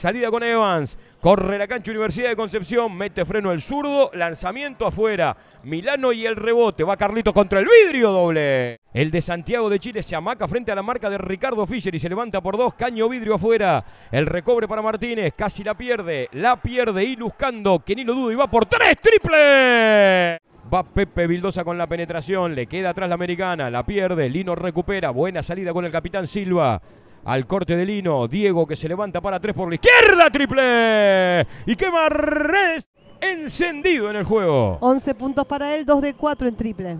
Salida con Evans. Corre la cancha Universidad de Concepción. Mete freno el zurdo. Lanzamiento afuera. Milano y el rebote. Va Carlito contra el vidrio doble. El de Santiago de Chile se amaca frente a la marca de Ricardo Fischer y se levanta por dos. Caño vidrio afuera. El recobre para Martínez. Casi la pierde. La pierde y buscando, Que ni lo duda. Y va por tres. Triple. Va Pepe Vildosa con la penetración. Le queda atrás la americana. La pierde. Lino recupera. Buena salida con el capitán Silva. Al corte de Lino, Diego que se levanta para tres por la izquierda, triple. Y qué redes encendido en el juego. 11 puntos para él, 2 de 4 en triple.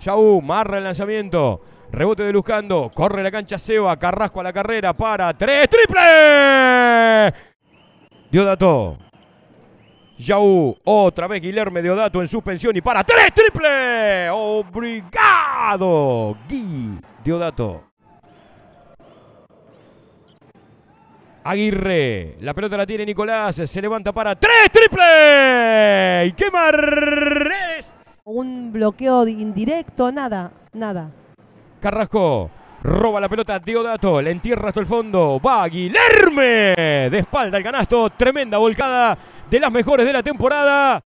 Yaú, marra el lanzamiento. Rebote de Luzcando, corre la cancha Seba, Carrasco a la carrera para tres, triple. Diodato. Yaú, otra vez Guillermo Diodato en suspensión y para tres, triple. Obrigado, Gui Diodato. Aguirre. La pelota la tiene Nicolás. Se levanta para tres triple. Y qué es! Un bloqueo indirecto, nada, nada. Carrasco. Roba la pelota dato, la entierra hasta el fondo. Va Aguilerme. De espalda el canasto. Tremenda volcada de las mejores de la temporada.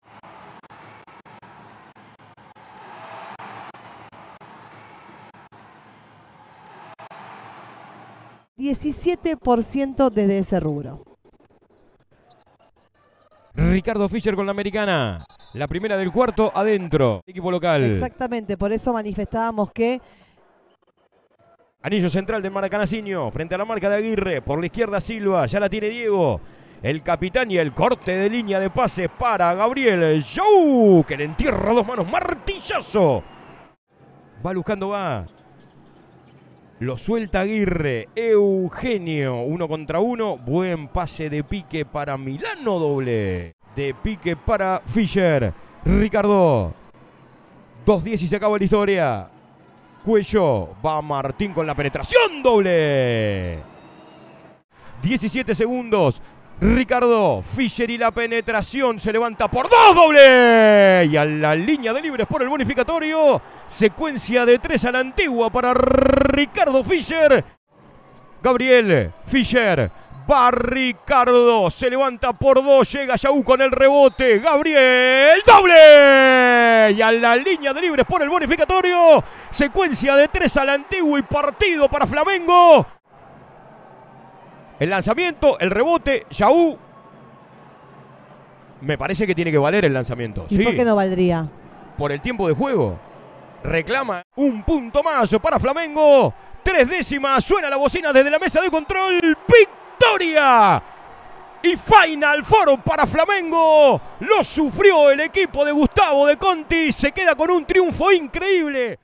17% desde ese rubro. Ricardo Fischer con la americana. La primera del cuarto adentro. Equipo local. Exactamente, por eso manifestábamos que. Anillo central de Maracanacinho frente a la marca de Aguirre. Por la izquierda Silva, ya la tiene Diego. El capitán y el corte de línea de pases para Gabriel Show, que le entierra dos manos. Martillazo. Va buscando, va. Lo suelta Aguirre, Eugenio, uno contra uno, buen pase de pique para Milano doble. De pique para Fischer, Ricardo. 2-10 y se acaba la historia. Cuello, va Martín con la penetración doble. 17 segundos, Ricardo Fischer y la penetración se levanta por dos doble. Y a la línea de libres por el bonificatorio. Secuencia de tres a la antigua para Ricardo Fischer. Gabriel Fischer. Va Ricardo. Se levanta por dos. Llega Yaú con el rebote. Gabriel. Doble. Y a la línea de libres por el bonificatorio. Secuencia de tres a la antigua y partido para Flamengo. El lanzamiento, el rebote, Yaú. Me parece que tiene que valer el lanzamiento. ¿Y por qué no valdría? Por el tiempo de juego. Reclama un punto más para Flamengo. Tres décimas. Suena la bocina desde la mesa de control. ¡Victoria! y Final foro para Flamengo. Lo sufrió el equipo de Gustavo de Conti. Se queda con un triunfo increíble.